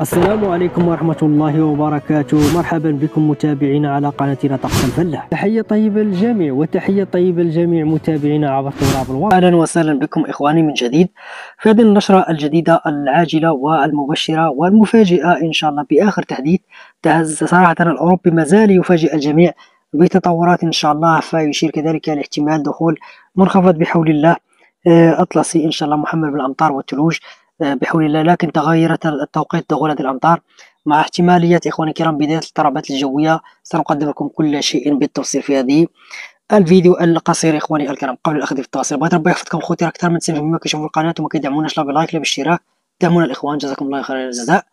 السلام عليكم ورحمة الله وبركاته مرحبا بكم متابعينا على قناتنا طقس الفلة تحية طيبة للجميع وتحية طيبة للجميع متابعينا عبر تراب الوطن أهلا وسهلا بكم إخواني من جديد في هذه النشرة الجديدة العاجلة والمبشرة والمفاجئة إن شاء الله بآخر تحديث تهز صراحة الأوروبي مازال يفاجئ الجميع بتطورات إن شاء الله فيشير كذلك لاحتمال دخول منخفض بحول الله آه، أطلسي إن شاء الله محمل بالأمطار والثلوج بحول الله لكن تغيرت التوقيت لغلة الأمطار مع احتمالية إخواني الكرام بداية الاضطرابات الجوية سنقدم لكم كل شيء بالتفصيل في هذه الفيديو القصير إخواني الكرام قبل الأخذ في التواصل بغيت ربي يحفظكم خوتي راه أكثر من 90% كيشوفوا القناة وما كيدعموناش لا بلايك لا بالاشتراك دعمونا الإخوان جزاكم الله خير الجزاء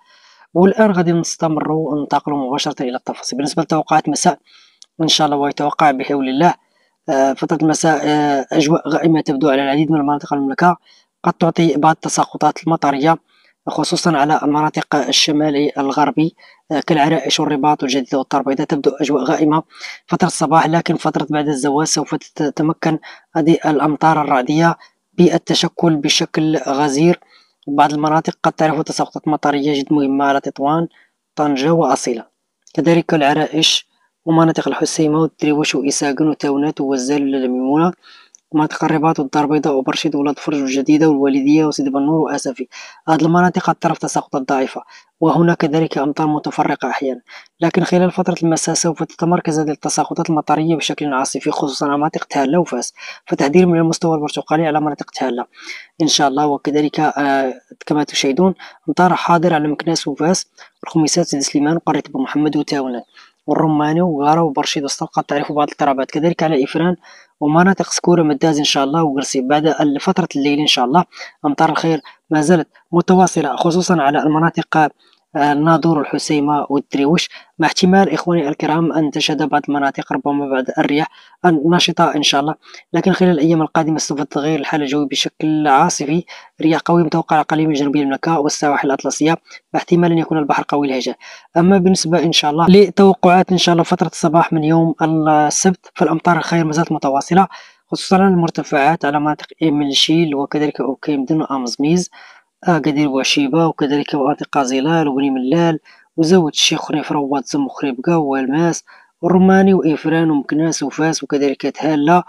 والآن غادي نستمروا ننتقلوا مباشرة إلى التفاصيل بالنسبة لتوقعات مساء إن شاء الله ويتوقع بحول الله آه، فترة المساء آه، أجواء غائمة تبدو على العديد من المناطق المملكة قد تعطي بعض التساقطات المطرية خصوصا على المناطق الشمالي الغربي آه، كالعرائش والرباط والجديدة إذا تبدو أجواء غائمة فترة الصباح لكن فترة بعد الزواج سوف تتمكن هذه الأمطار الرعدية بالتشكل بشكل غزير بعض المناطق قد تعرف تساقطات مطرية جد مهمة على تطوان طنجة وأصيلة كذلك العرائش ومناطق الحسيمة والدريوش وإساقن وتاونات ووزال والميمونة مناطق الرباط والدار البيضاء وبرشيد ولاد فرج الجديدة والوالدية وسيدي بنور وأسفي هذه المناطق الطرف تساقط ضعيفة وهنا كذلك أمطار متفرقة أحيانا لكن خلال فترة المساء سوف تتمركز هذه التساقطات المطرية بشكل عاصفي خصوصا على مناطق تهالة وفاس فتعديل من المستوى البرتقالي على مناطق تهالة إن شاء الله وكذلك آه كما تشاهدون أمطار حاضر على مكناس وفاس الخميسات سيدي سليمان وقرية أبو محمد وتاونان والرماني وغارة وبرشيد وسط قد بعض الاضطرابات كذلك على إفران ومناطق سكورة مداز إن شاء الله وقرسي بعد فترة الليل إن شاء الله أمطار الخير ما زالت متواصلة خصوصا على المناطق الناظور الحسيمة والدريوش مع احتمال إخواني الكرام أن تشهد بعض المناطق ربما بعد الرياح النشطة إن شاء الله لكن خلال الأيام القادمة سوف تتغير الحالة الجوية بشكل عاصفي رياح قوية متوقعة قليل من جنوب المملكة والسواحل الأطلسية مع احتمال أن يكون البحر قوي الهجاء أما بالنسبة إن شاء الله لتوقعات إن شاء الله فترة الصباح من يوم السبت فالأمطار الخير مازالت متواصلة خصوصا المرتفعات على مناطق شيل وكذلك أوكيمدن وأمزميز أكادير بوعشيبة وكذلك وأنطقة قازيلال وبني ملال وزود الشيخ خريف رواد زم خريبكا والماس والروماني وإفران ومكناس وفاس وكذلك تهالا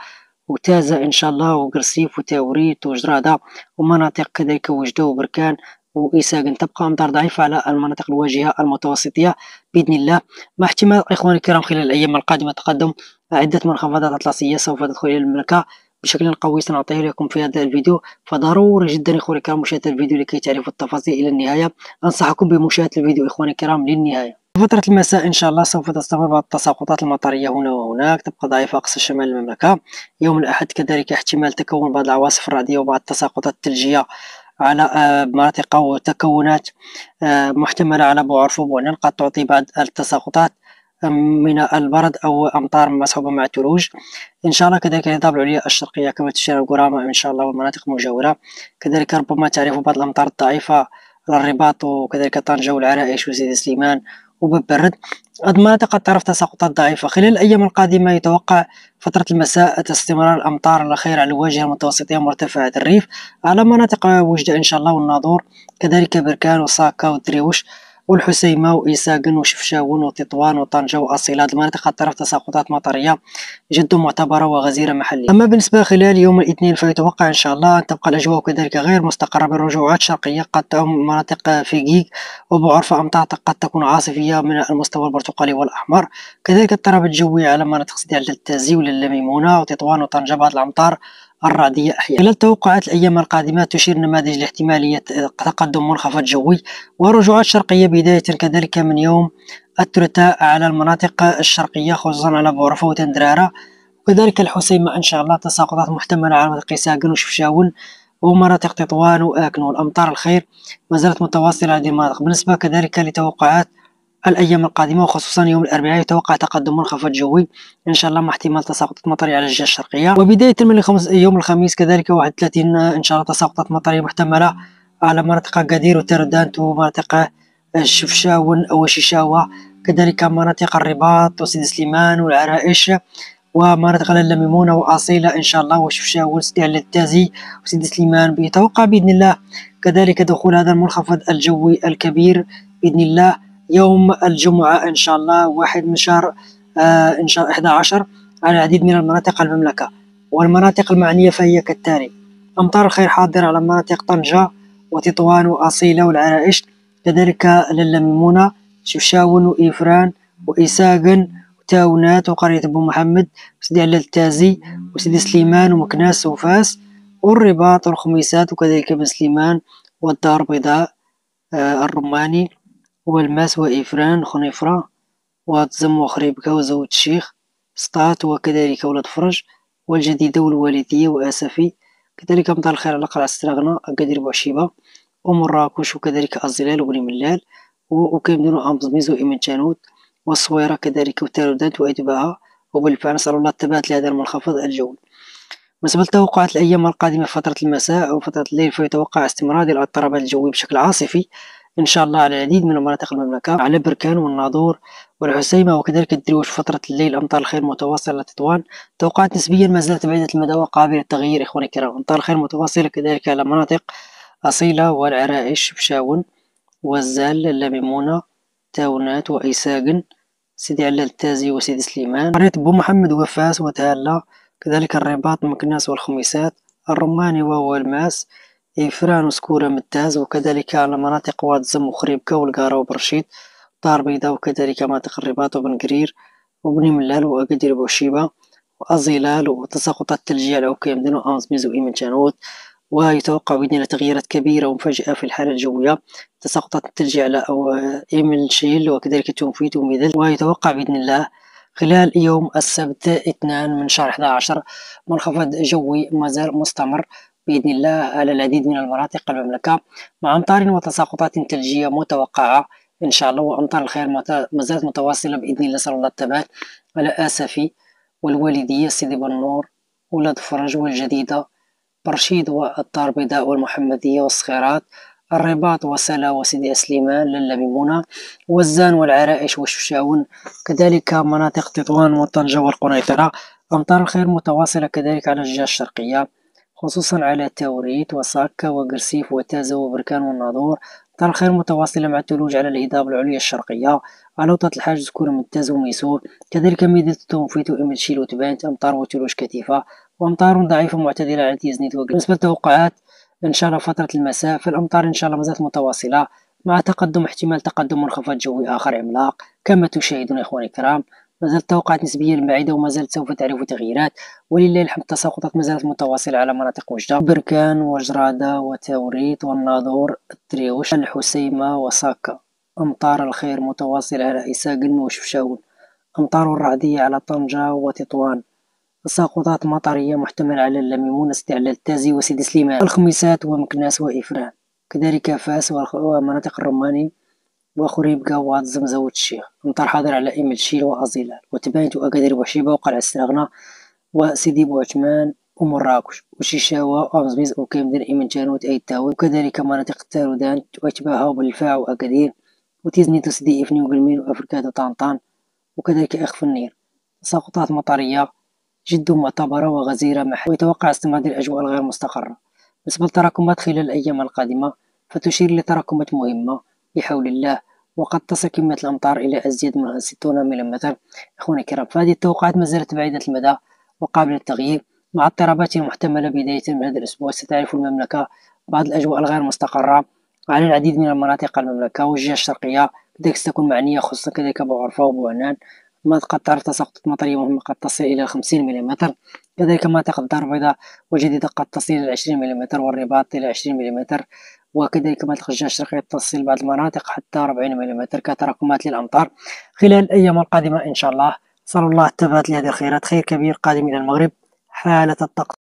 وتازا إن شاء الله وقرسيف وتاوريت وجرادة ومناطق كذلك وجدة وبركان وإساقن تبقى أمطار ضعيفة على المناطق الواجهة المتوسطية بإذن الله مع احتمال إخواني الكرام خلال الأيام القادمة تقدم عدة منخفضات أطلسية سوف تدخل إلى المملكة بشكل قوي سنعطيه لكم في هذا الفيديو فضروري جدا اخواني الكرام مشاهده الفيديو لكي تعرفوا التفاصيل الى النهايه انصحكم بمشاهده الفيديو اخواني الكرام للنهايه فترة المساء إن شاء الله سوف تستمر بعض التساقطات المطرية هنا وهناك تبقى ضعيفة أقصى شمال المملكة يوم الأحد كذلك احتمال تكون بعض العواصف الرعدية وبعض التساقطات الثلجية على آه، مناطق وتكونات آه، محتملة على بوعرفوب قد تعطي بعض التساقطات من البرد أو أمطار مصحوبة مع الثلوج إن شاء الله كذلك يتابعوا العليا الشرقية كما تشير القرامة إن شاء الله والمناطق المجاورة كذلك ربما تعرفوا بعض الأمطار الضعيفة للرباط الرباط وكذلك طنجة والعرائش وسيدي سليمان وببرد هذه المناطق قد تعرف تساقطات ضعيفة خلال الأيام القادمة يتوقع فترة المساء استمرار الأمطار الخير على الواجهة المتوسطية مرتفعة الريف على مناطق وجدة إن شاء الله والناظور كذلك بركان وصاكا والدريوش والحسيمه وإيساقن وشفشاون وتطوان وطنجه واصيل هذه المناطق قد تساقطات مطريه جد معتبره وغزيره محلية اما بالنسبه خلال يوم الاثنين فيتوقع ان شاء الله ان تبقى الاجواء كذلك غير مستقره بالرجوعات الشرقيه قد تعم مناطق جيك وبعرفه امطار قد تكون عاصفيه من المستوى البرتقالي والاحمر كذلك اضطراب الجوي على مناطق سيدي التازي وللميمونه وتطوان وطنجه بعض الامطار الرعدية أحيانا خلال توقعات الأيام القادمة تشير نماذج لاحتمالية تقدم منخفض جوي ورجوعات شرقية بداية كذلك من يوم الثلاثاء على المناطق الشرقية خصوصا على بورفة وتندرارة وكذلك الحسيمة إن شاء الله تساقطات محتملة على مناطق ساقن وشفشاون ومناطق تطوان وآكن والأمطار الخير ما زالت متواصلة هذه المناطق بالنسبة كذلك لتوقعات الأيام القادمة وخصوصا يوم الأربعاء يتوقع تقدم منخفض جوي إن شاء الله مع احتمال تساقط مطري على الجهة الشرقية وبداية من يوم الخميس كذلك 31 إن شاء الله تساقطات مطرية محتملة على مناطق قدير وتردانت ومناطق الشفشاون أو الشيشاوة كذلك مناطق الرباط وسيدي سليمان والعرائش ومناطق الميمونة وأصيلة إن شاء الله وشفشاون سيدي على التازي وسيدي سليمان بيتوقع بإذن الله كذلك دخول هذا المنخفض الجوي الكبير بإذن الله يوم الجمعة إن شاء الله واحد من شهر آه إن شاء 11 على العديد من المناطق المملكة والمناطق المعنية فهي كالتالي أمطار الخير حاضرة على مناطق طنجة وتطوان وأصيلة والعرائش كذلك للميمونة شوشاون وإفران وإساقن وتاونات وقرية أبو محمد وسيدي علال التازي وسيدي سليمان ومكناس وفاس والرباط والخميسات وكذلك بن سليمان والدار البيضاء آه الرماني والماس وإفران خنيفرا واتزم وخريبكا وزوج الشيخ سطات وكذلك ولاد فرج والجديدة والوالدية وأسفي كذلك مطار الخير على قلعة استراغنا أكادير بوعشيبة ومراكش وكذلك أزلال وبني ملال وكيمدينو أمزميز وإيمان تانوت والصويرة كذلك وتالودات وإدباها وبالفعل نسأل الله التبات لهذا المنخفض الجوي بالنسبة لتوقعات الأيام القادمة فترة المساء وفترة الليل فيتوقع استمرار الاضطرابات الجوية بشكل عاصفي إن شاء الله على العديد من مناطق المملكة على بركان والناظور والعسيمة وكذلك الدروش فترة الليل أمطار الخير متواصلة تطوان توقعات نسبيا ما زالت بعيدة المدى وقابلة للتغيير إخواني الكرام أمطار الخير متواصلة كذلك على مناطق أصيلة والعرائش بشاون وزال لميمونه تاونات وإيساقن سيدي علال التازي وسيدي سليمان قرية بو محمد وفاس وتهلا كذلك الرباط مكناس والخميسات الرماني وهو الماس إفران وسكورة متاز وكذلك على مناطق واد زم وخريبكا والقارة وبرشيد دار بيضاء وكذلك مناطق الرباط وبن قرير وبن ملال وأكادير بوشيبة وأزيلال وتساقطات ثلجية على أوكي مدن وأمز ميزو إيمن جانوت ويتوقع بإذن الله تغييرات كبيرة ومفاجئة في الحالة الجوية تساقطات الثلجية على أو إيمن شيل وكذلك تونفيت وميدل ويتوقع بإذن الله خلال يوم السبت 2 من شهر 11 منخفض جوي مازال مستمر بإذن الله على العديد من المناطق المملكة مع أمطار وتساقطات ثلجية متوقعة إن شاء الله وأمطار الخير ما زالت متواصلة بإذن الله صلى الله الثبات على آسفي والوالدية سيدي بن نور ولاد فرج والجديدة برشيد والدار البيضاء والمحمدية والصخيرات الرباط وسلا وسيدي سليمان للا ميمونة والزان والعرائش والشوشاون كذلك مناطق تطوان وطنجة والقنيطرة أمطار الخير متواصلة كذلك على الجهة الشرقية خصوصا على توريت وساكا وغرسيف وتازا وبركان والناظور دار الخير متواصلة مع الثلوج على الهضاب العليا الشرقية على وطأة الحاجز كورة من تاز وميسور كذلك ميدة وإمل شيل وتبانت أمطار وثلوج كثيفة وأمطار ضعيفة معتدلة على تيزنيت وقلب بالنسبة للتوقعات إن شاء الله فترة المساء فالأمطار إن شاء الله مازالت متواصلة مع تقدم احتمال تقدم منخفض جوي آخر عملاق كما تشاهدون إخواني الكرام ما زالت توقعات نسبيا بعيدة وما زالت سوف تعرف تغييرات ولله الحمد التساقطات ما زالت متواصلة على مناطق وجدة بركان وجرادة وتوريت والناظور التريوش الحسيمة وساكا أمطار الخير متواصلة على إساقن وشفشاون أمطار الرعدية على طنجة وتطوان تساقطات مطرية محتمله على اللميمون استعلال تازي وسيدي سليمان الخميسات ومكناس وإفران كذلك فاس ومناطق الرماني واخر يبقى هو هاد الشيخ مطر حاضر على ايميل شيل وازيلال وتباينت اكادير وحشيبه وقلعه السرغنه وسيدي بوعثمان ومراكش وشيشاوا وأمزميز دير إيمن جانوت أي تاوي وكذلك مناطق تارودان وأشباهها بالفاع وأكادير وتيزني تسدي إفني وقلمين وأفريكا طانطان وكذلك اخ فنير تساقطات مطرية جد معتبرة وغزيرة محل ويتوقع استمرار الأجواء الغير مستقرة بالنسبة للتراكمات خلال الأيام القادمة فتشير لتراكمات مهمة بحول الله وقد تصل كمية الأمطار إلى أزيد من 60 ملم أخونا الكرام فهذه التوقعات ما زالت بعيدة المدى وقابلة للتغيير مع اضطرابات محتملة بداية من هذا الأسبوع ستعرف المملكة بعض الأجواء الغير مستقرة على العديد من المناطق المملكة والجهة الشرقية كذلك ستكون معنية خصوصا كذلك بغرفة وبوعنان ما قد تعرف تساقطات مطرية مهمة قد تصل إلى 50 ملم كذلك مناطق الدار البيضاء والجديدة قد تصل إلى 20 ملم والرباط إلى 20 ملم وكذلك ما الخجاش الشرقية تصل بعض المناطق حتى 40 ملم كتراكمات للأمطار خلال الأيام القادمة إن شاء الله صلى الله التفات لهذه الخيرات خير كبير قادم إلى المغرب حالة الطقس